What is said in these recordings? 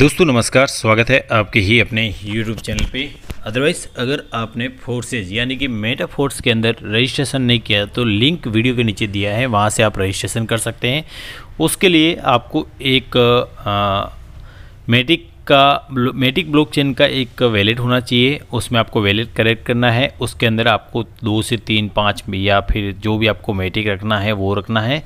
दोस्तों नमस्कार स्वागत है आपके ही अपने YouTube चैनल पे अदरवाइज़ अगर आपने फोर्सेज यानी कि मेटा फोर्स के अंदर रजिस्ट्रेशन नहीं किया तो लिंक वीडियो के नीचे दिया है वहाँ से आप रजिस्ट्रेशन कर सकते हैं उसके लिए आपको एक मेटिक का मेटिक ब्लॉकचेन का एक वैलेट होना चाहिए उसमें आपको वैलेट करेक्ट करना है उसके अंदर आपको दो से तीन पाँच या फिर जो भी आपको मेटिक रखना है वो रखना है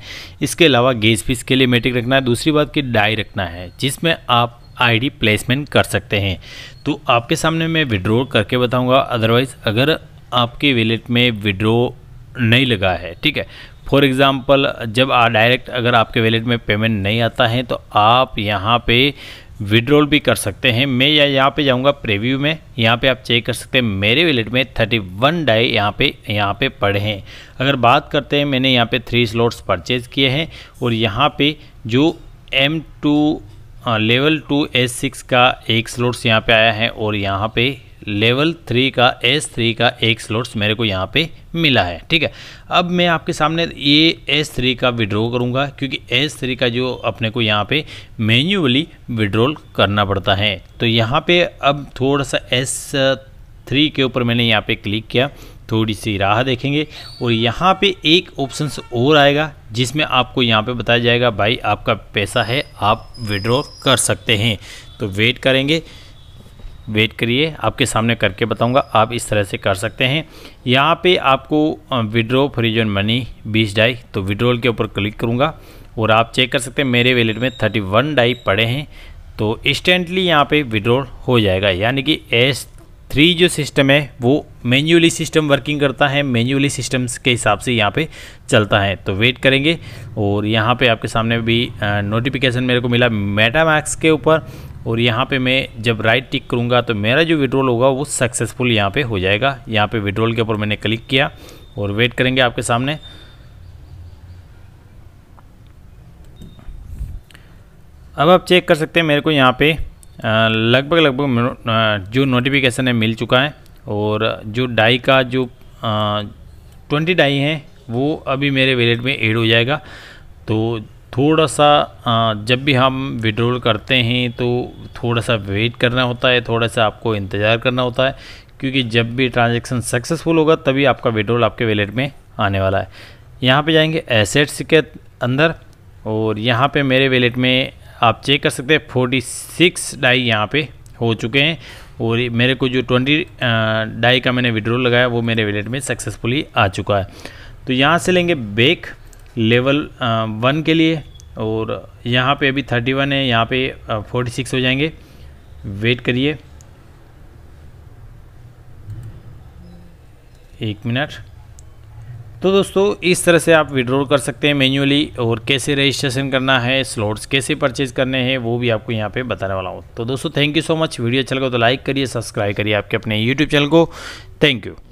इसके अलावा गेस फीस के लिए मेटिक रखना है दूसरी बात कि डाई रखना है जिसमें आप आईडी प्लेसमेंट कर सकते हैं तो आपके सामने मैं विड्रॉ करके बताऊंगा अदरवाइज़ अगर आपके वैलेट में विड्रॉ नहीं लगा है ठीक है फॉर एग्ज़ाम्पल जब डायरेक्ट अगर आपके वैलेट में पेमेंट नहीं आता है तो आप यहाँ पे विड्रॉल भी कर सकते हैं मैं या यहाँ पे जाऊँगा प्रीव्यू में यहाँ पे आप चेक कर सकते हैं मेरे वैलेट में 31 वन डाई यहाँ पे यहाँ पे पड़े हैं अगर बात करते हैं मैंने यहाँ पे थ्री स्लॉट्स परचेज़ किए हैं और यहाँ पे जो M two level two S six का एक स्लोट्स यहाँ पे आया है और यहाँ पे लेवल थ्री का एस थ्री का एक स्लोट्स मेरे को यहाँ पे मिला है ठीक है अब मैं आपके सामने ये एस थ्री का विड्रॉ करूँगा क्योंकि एस थ्री का जो अपने को यहाँ पे मैन्युअली विड्रॉल करना पड़ता है तो यहाँ पे अब थोड़ा सा एस थ्री के ऊपर मैंने यहाँ पे क्लिक किया थोड़ी सी राह देखेंगे और यहाँ पे एक ऑप्शन और आएगा जिसमें आपको यहाँ पे बताया जाएगा भाई आपका पैसा है आप विड्रॉ कर सकते हैं तो वेट करेंगे वेट करिए आपके सामने करके बताऊंगा आप इस तरह से कर सकते हैं यहाँ पे आपको विड्रॉ फ्रीजन मनी बीस डाई तो विड्रॉल के ऊपर क्लिक करूँगा और आप चेक कर सकते हैं मेरे वैलेट में थर्टी वन डाई पड़े हैं तो इंस्टेंटली यहाँ पे विड्रॉल हो जाएगा यानी कि एस थ्री जो सिस्टम है वो मैन्युअली सिस्टम वर्किंग करता है मैन्युअली सिस्टम्स के हिसाब से यहाँ पे चलता है तो वेट करेंगे और यहाँ पे आपके सामने भी नोटिफिकेशन मेरे को मिला मेटामैक्स के ऊपर और यहाँ पे मैं जब राइट टिक करूँगा तो मेरा जो विड्रोल होगा वो सक्सेसफुल यहाँ पे हो जाएगा यहाँ पे विड्रोल के ऊपर मैंने क्लिक किया और वेट करेंगे आपके सामने अब आप चेक कर सकते हैं मेरे को यहाँ पे लगभग लगभग जो नोटिफिकेशन है मिल चुका है और जो डाई का जो ट्वेंटी डाई हैं वो अभी मेरे वैलेट में ऐड हो जाएगा तो थोड़ा सा जब भी हम विड्रोल करते हैं तो थोड़ा सा वेट करना होता है थोड़ा सा आपको इंतज़ार करना होता है क्योंकि जब भी ट्रांजैक्शन सक्सेसफुल होगा तभी आपका विड्रोल आपके वेलेट में आने वाला है यहाँ पे जाएंगे एसेट्स के अंदर और यहाँ पे मेरे वैलेट में आप चेक कर सकते हैं फोर्टी सिक्स डाई यहाँ पे हो चुके हैं और मेरे को जो ट्वेंटी डाई का मैंने विड्रो लगाया वो मेरे वैलेट में सक्सेसफुली आ चुका है तो यहाँ से लेंगे बेक लेवल वन के लिए और यहाँ पे अभी थर्टी वन है यहाँ पे फोर्टी सिक्स हो जाएंगे वेट करिए एक मिनट तो दोस्तों इस तरह से आप विड्रॉल कर सकते हैं मैन्युअली और कैसे रजिस्ट्रेशन करना है स्लॉट्स कैसे परचेज करने हैं वो भी आपको यहाँ पे बताने वाला हूँ तो दोस्तों thank you so much video अच्छा लगा तो लाइक करिए सब्सक्राइब करिए आपके अपने यूट्यूब चैनल को थैंक यू